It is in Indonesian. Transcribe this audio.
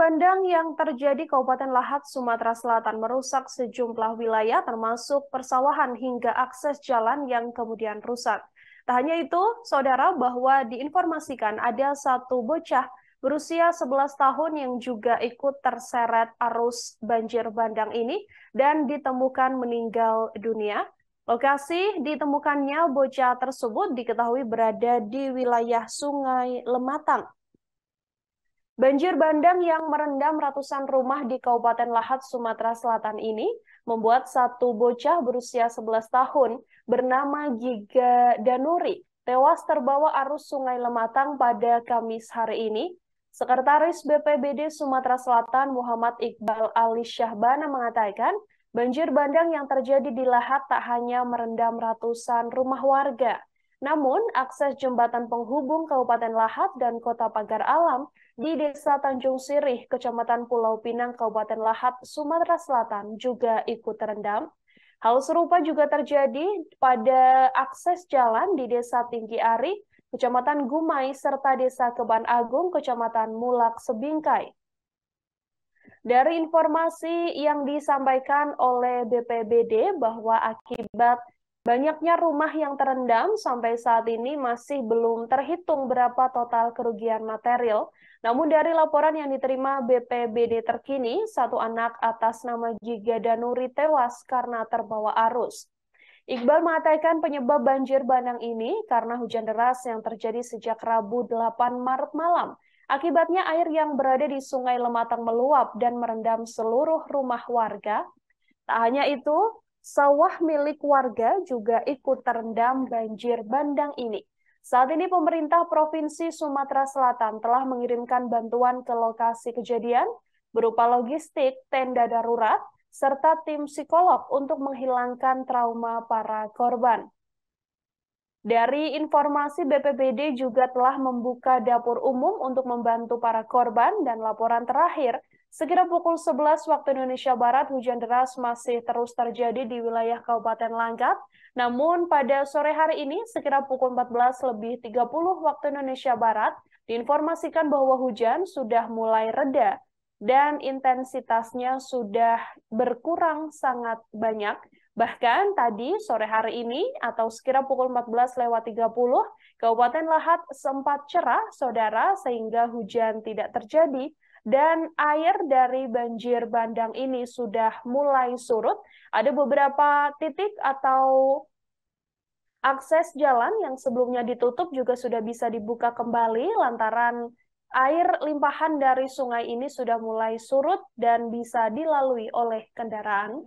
Bandang yang terjadi Kabupaten Lahat, Sumatera Selatan merusak sejumlah wilayah termasuk persawahan hingga akses jalan yang kemudian rusak. Tak hanya itu, saudara, bahwa diinformasikan ada satu bocah berusia 11 tahun yang juga ikut terseret arus banjir bandang ini dan ditemukan meninggal dunia. Lokasi ditemukannya bocah tersebut diketahui berada di wilayah Sungai Lematang. Banjir bandang yang merendam ratusan rumah di Kabupaten Lahat, Sumatera Selatan ini membuat satu bocah berusia 11 tahun bernama Giga Danuri tewas terbawa arus Sungai Lematang pada Kamis hari ini. Sekretaris BPBD Sumatera Selatan Muhammad Iqbal Ali Syahbana mengatakan, banjir bandang yang terjadi di Lahat tak hanya merendam ratusan rumah warga, namun, akses jembatan penghubung Kabupaten Lahat dan Kota Pagar Alam di Desa Tanjung Sirih, Kecamatan Pulau Pinang, Kabupaten Lahat, Sumatera Selatan juga ikut terendam. Hal serupa juga terjadi pada akses jalan di Desa Tinggi Ari, Kecamatan Gumai, serta Desa Keban Agung, Kecamatan Mulak Sebingkai. Dari informasi yang disampaikan oleh BPBD bahwa akibat Banyaknya rumah yang terendam sampai saat ini masih belum terhitung berapa total kerugian material. Namun dari laporan yang diterima BPBD terkini, satu anak atas nama Giga Danuri tewas karena terbawa arus. Iqbal mengatakan penyebab banjir bandang ini karena hujan deras yang terjadi sejak Rabu 8 Maret malam. Akibatnya air yang berada di Sungai Lematang meluap dan merendam seluruh rumah warga. Tak hanya itu, Sawah milik warga juga ikut terendam banjir bandang ini. Saat ini pemerintah Provinsi Sumatera Selatan telah mengirimkan bantuan ke lokasi kejadian berupa logistik, tenda darurat, serta tim psikolog untuk menghilangkan trauma para korban. Dari informasi BPBD juga telah membuka dapur umum untuk membantu para korban dan laporan terakhir Sekitar pukul 11 waktu Indonesia Barat, hujan deras masih terus terjadi di wilayah Kabupaten Langkat. Namun pada sore hari ini, sekitar pukul 14 lebih 30 waktu Indonesia Barat, diinformasikan bahwa hujan sudah mulai reda dan intensitasnya sudah berkurang sangat banyak Bahkan tadi sore hari ini atau sekira pukul 14 lewat 30, Kabupaten Lahat sempat cerah, saudara, sehingga hujan tidak terjadi dan air dari banjir bandang ini sudah mulai surut. Ada beberapa titik atau akses jalan yang sebelumnya ditutup juga sudah bisa dibuka kembali lantaran air limpahan dari sungai ini sudah mulai surut dan bisa dilalui oleh kendaraan.